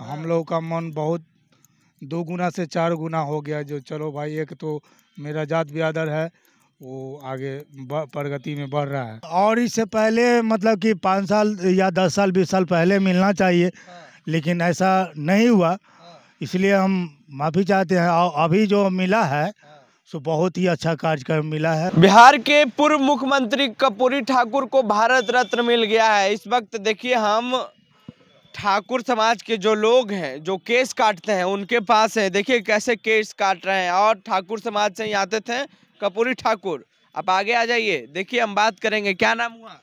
हम लोग का मन बहुत दो गुना से चार गुना हो गया जो चलो भाई एक तो मेरा जात बियादर है वो आगे प्रगति में बढ़ रहा है और इससे पहले मतलब कि पाँच साल या दस साल बीस साल पहले मिलना चाहिए लेकिन ऐसा नहीं हुआ इसलिए हम माफ़ी चाहते हैं और अभी जो मिला है सो बहुत ही अच्छा कार्यक्रम मिला है बिहार के पूर्व मुख्यमंत्री कपूरी ठाकुर को भारत रत्न मिल गया है इस वक्त देखिए हम ठाकुर समाज के जो लोग हैं जो केस काटते हैं उनके पास है देखिए कैसे केस काट रहे हैं और ठाकुर समाज से ही आते थे कपूरी ठाकुर आप आगे आ जाइए देखिए हम बात करेंगे क्या नाम हुआ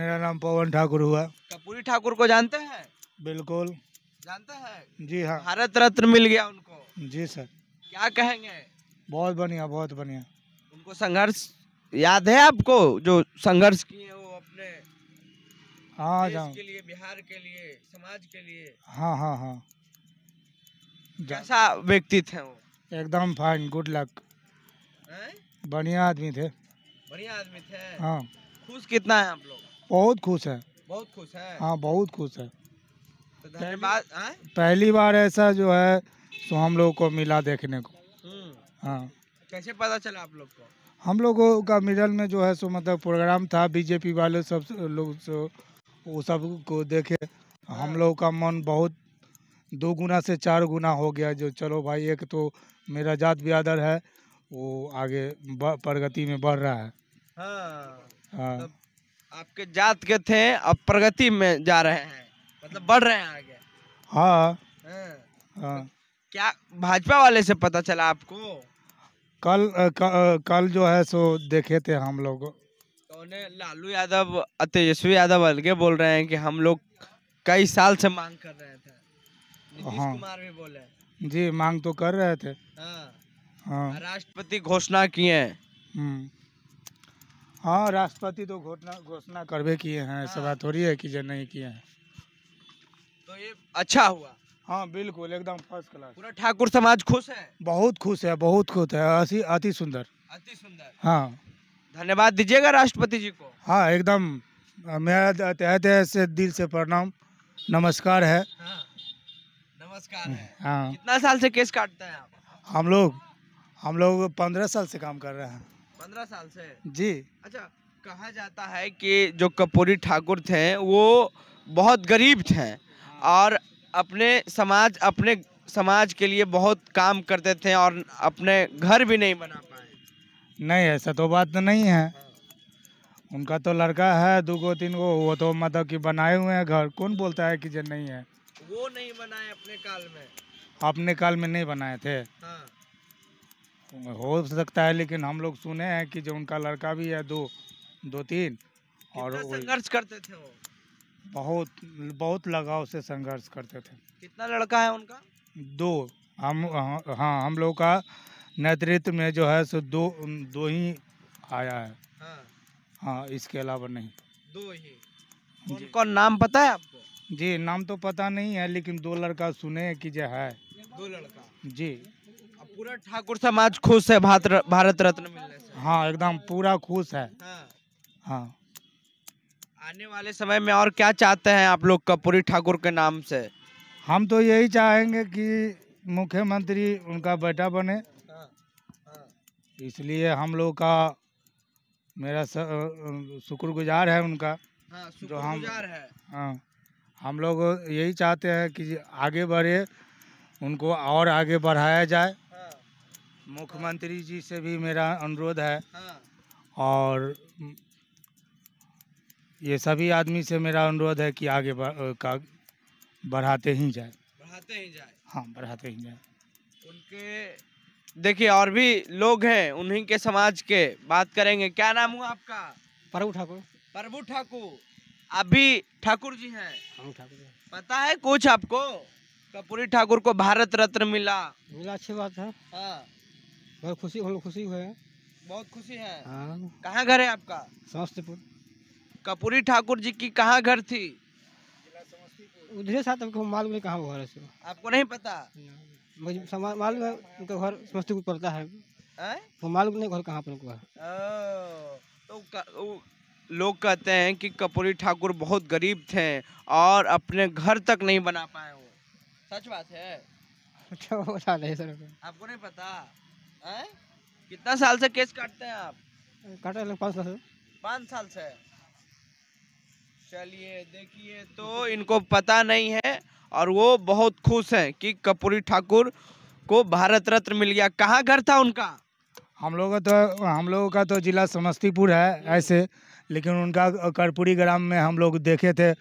मेरा नाम पवन ठाकुर हुआ कपूरी ठाकुर को जानते हैं बिल्कुल जानते हैं जी हाँ भारत रत्न मिल गया उनको जी सर क्या कहेंगे बहुत बढ़िया बहुत बढ़िया उनको संघर्ष याद है आपको जो संघर्ष किए हाँ देश के लिए बिहार के लिए समाज के लिए हाँ हाँ हाँ जैसा व्यक्ति थे वो एकदम फाइन गुड लक बढ़िया आदमी थे बढ़िया आदमी थे हाँ खुश कितना है आप लोग बहुत खुश है बहुत खुश है हाँ बहुत खुश है तो धन्यवाद पहली बार ऐसा जो है सो तो हम लोग को मिला देखने को हम्म। हाँ कैसे पता चला आप लोग को हम लोगों का मिडल में जो है सो मतलब प्रोग्राम था बीजेपी वाले सब लोग सो वो सब को देखे हम लोग का मन बहुत दो गुना से चार गुना हो गया जो चलो भाई एक तो मेरा जात बिरादर है वो आगे प्रगति में बढ़ रहा है हाँ, हाँ। मतलब आपके जात के थे अब प्रगति में जा रहे हैं मतलब बढ़ रहे हैं आगे हाँ, हाँ।, हाँ। क्या भाजपा वाले से पता चला आपको कल क, कल जो है सो देखे थे हम लोग उन्हें लालू यादव तेजस्वी यादव अलगे बोल रहे हैं कि हम लोग कई साल से मांग कर रहे थे हाँ कुमार भी बोले जी मांग तो कर रहे थे हाँ, हाँ। राष्ट्रपति घोषणा किए हैं हम्म। हाँ राष्ट्रपति तो घोषणा घोषणा करवे किए हैं ऐसा हाँ। बात हो रही है कि जो नहीं किए हैं तो ये अच्छा हुआ हाँ बिल्कुल एकदम फर्स्ट क्लास पूरा ठाकुर समाज खुश है बहुत खुश है बहुत खुश है अति सुंदर अति सुंदर हाँ धन्यवाद दीजिएगा राष्ट्रपति जी को हाँ एकदम मेरा तह तह से दिल से प्रणाम नमस्कार है हाँ, नमस्कार है हाँ कितना साल से केस काटते हैं आप हम लोग हम लोग पंद्रह साल से काम कर रहे हैं पंद्रह साल से जी अच्छा कहा जाता है कि जो कपूरी ठाकुर थे वो बहुत गरीब थे और अपने समाज अपने समाज के लिए बहुत काम करते थे और अपने घर भी नहीं बना नहीं ऐसा तो बात नहीं है उनका तो लड़का है दो गो तीन गो वो तो मतलब कि बनाए हुए हैं घर कौन बोलता है कि जो नहीं है वो नहीं बनाए अपने काल में अपने काल में नहीं बनाए थे हाँ। हो सकता है लेकिन हम लोग सुने हैं कि जो उनका लड़का भी है दो दो तीन और संघर्ष करते थे वो बहुत बहुत लगाव से संघर्ष करते थे कितना लड़का है उनका दो हम हाँ, हाँ हम लोग का नेतृत्व में जो है सो दो दो ही आया है हाँ, हाँ इसके अलावा नहीं दो ही उनका नाम पता है आपको जी नाम तो पता नहीं है लेकिन दो लड़का सुने कि जो है दो लड़का जी पूरा ठाकुर समाज खुश है भारत भारत रत्न मिलने से हाँ एकदम पूरा खुश है हाँ।, हाँ, आने वाले समय में और क्या चाहते हैं आप लोग कपूरी ठाकुर के नाम से हम तो यही चाहेंगे कि मुख्यमंत्री उनका बेटा बने इसलिए हम लोग का मेरा शुक्रगुजार है उनका हाँ, जो हम है हाँ हम लोग यही चाहते हैं कि आगे बढ़े उनको और आगे बढ़ाया जाए हाँ, मुख्यमंत्री हाँ, जी से भी मेरा अनुरोध है हाँ, और ये सभी आदमी से मेरा अनुरोध है कि आगे का बढ़ाते ही जाए बढ़ाते ही जाए हाँ बढ़ाते ही जाए उनके देखिए और भी लोग हैं उन्हीं के समाज के बात करेंगे क्या नाम हुआ आपका प्रभु ठाकुर प्रभु ठाकुर अभी ठाकुर जी हैं पता है कुछ आपको कपूरी ठाकुर को भारत रत्न मिला मिला अच्छी बात है हाँ। बहुत खुशी हम खुशी हुए बहुत खुशी है हाँ। कहाँ घर है आपका समस्तीपुर कपूरी ठाकुर जी की कहाँ घर थी उधर साथ मालूम नहीं कहाँ घर है आपको नहीं पता मालूम है उनका घर समस्तीपुर पड़ता है वो मालूम नहीं घर कहाँ पर उनका तो, तो लोग कहते हैं कि कपूरी ठाकुर बहुत गरीब थे और अपने घर तक नहीं बना पाए वो सच बात है अच्छा बता नहीं सर आपको नहीं पता है कितना साल से केस काटते हैं आप काटे पाँच साल से पाँच साल से चलिए देखिए तो इनको पता नहीं है और वो बहुत खुश हैं कि कपूरी ठाकुर को भारत रत्न मिल गया कहाँ घर था उनका हम लोग तो हम लोगों का तो जिला समस्तीपुर है ऐसे लेकिन उनका कर्पूरी ग्राम में हम लोग देखे थे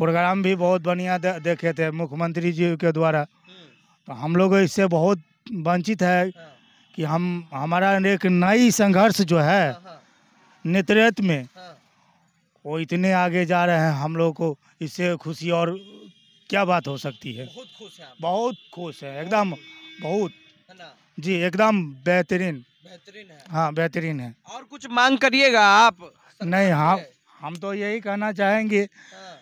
प्रोग्राम भी बहुत बढ़िया देखे थे मुख्यमंत्री जी के द्वारा तो हम लोग इससे बहुत वंचित है कि हम हमारा एक नई संघर्ष जो है हाँ, हाँ। नेतृत्व में हाँ। वो इतने आगे जा रहे हैं हम लोग को इससे खुशी और क्या बात हो सकती है बहुत खुश है बहुत खुश है एकदम बहुत जी एकदम बेहतरीन बेहतरीन है हाँ बेहतरीन है और कुछ मांग करिएगा आप नहीं हाँ हम तो यही कहना चाहेंगे हाँ।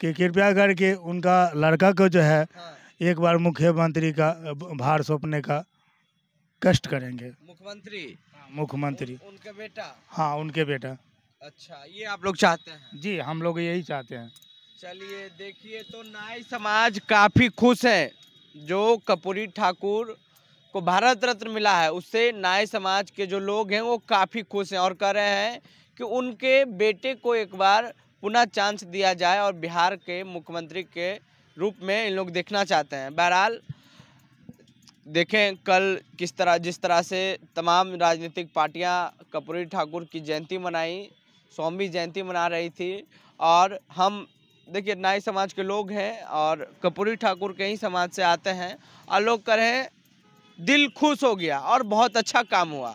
कि कृपया करके उनका लड़का को जो है हाँ। एक बार मुख्यमंत्री का भार सौंपने का कष्ट करेंगे मुख्यमंत्री हाँ, मुख्यमंत्री उनके बेटा हाँ उनके बेटा अच्छा ये आप लोग चाहते हैं जी हम लोग यही चाहते हैं चलिए देखिए तो नाई समाज काफ़ी खुश है जो कपूरी ठाकुर को भारत रत्न मिला है उससे नाई समाज के जो लोग हैं वो काफ़ी खुश हैं और कह रहे हैं कि उनके बेटे को एक बार पुनः चांस दिया जाए और बिहार के मुख्यमंत्री के रूप में इन लोग देखना चाहते हैं बहरहाल देखें कल किस तरह जिस तरह से तमाम राजनीतिक पार्टियां कपूरी ठाकुर की जयंती मनाई स्वामी जयंती मना रही थी और हम देखिए नाई समाज के लोग हैं और कपूरी ठाकुर के ही समाज से आते हैं और लोग कह रहे हैं दिल खुश हो गया और बहुत अच्छा काम हुआ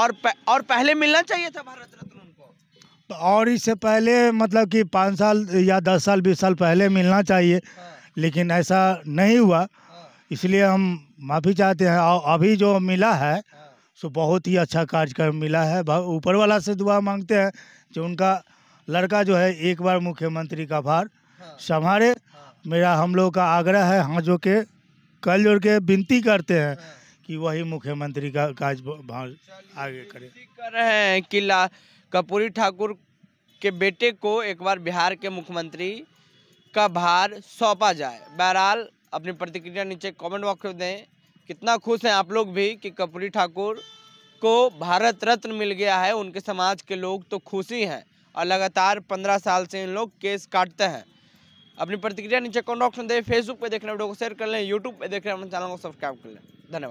और प, और पहले मिलना चाहिए था भारत रत्न उनको तो और इससे पहले मतलब कि पाँच साल या दस साल बीस साल पहले मिलना चाहिए हाँ। लेकिन ऐसा नहीं हुआ हाँ। इसलिए हम माफ़ी चाहते हैं और अभी जो मिला है हाँ। सो बहुत ही अच्छा कार्यक्रम मिला है ऊपर वाला से दुआ मांगते हैं जो उनका लड़का जो है एक बार मुख्यमंत्री का भार हाँ। संभाले हाँ। मेरा हम लोग का आग्रह है हाँ जो के कल जोड़ के विनती करते हैं हाँ। कि वही मुख्यमंत्री का काज भार आगे करें कर रहे हैं कि ला कपूरी ठाकुर के बेटे को एक बार बिहार के मुख्यमंत्री का भार सौंपा जाए बहरहाल अपनी प्रतिक्रिया नीचे कमेंट बॉक्स में दें कितना खुश हैं आप लोग भी कि कपूरी ठाकुर को भारत रत्न मिल गया है उनके समाज के लोग तो खुश ही हैं और लगातार पंद्रह साल से इन लोग केस काटते हैं अपनी प्रतिक्रिया नीचे कमेंट में दें फेसबुक पे देख रहे वीडियो को शेयर कर लें यूट्यूब पे देख रहे हैं अपने चैनल को सब्सक्राइब कर लें धन्यवाद